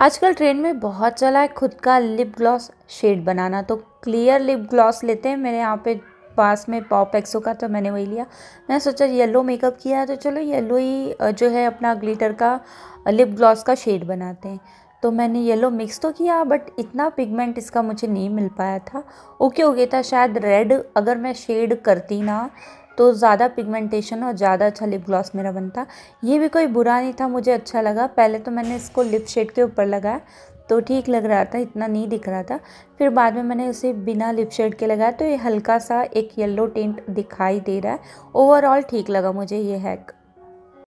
आजकल ट्रेंड में बहुत चला है खुद का लिप ग्लॉस शेड बनाना तो क्लियर लिप ग्लॉस लेते हैं मेरे यहाँ पे पास में पॉप एक्सो का तो मैंने वही लिया मैंने सोचा येलो मेकअप किया है तो चलो येलो ही जो है अपना ग्लिटर का लिप ग्लॉस का शेड बनाते हैं तो मैंने येलो मिक्स तो किया बट इतना पिगमेंट इसका मुझे नहीं मिल पाया था ओके हो गया था शायद रेड अगर मैं शेड करती ना तो ज़्यादा पिगमेंटेशन और ज़्यादा अच्छा लिप ग्लॉस मेरा बनता ये भी कोई बुरा नहीं था मुझे अच्छा लगा पहले तो मैंने इसको लिप शेड के ऊपर लगाया तो ठीक लग रहा था इतना नहीं दिख रहा था फिर बाद में मैंने उसे बिना लिप शेड के लगाया तो ये हल्का सा एक येलो टेंट दिखाई दे रहा है ओवरऑल ठीक लगा मुझे ये हैक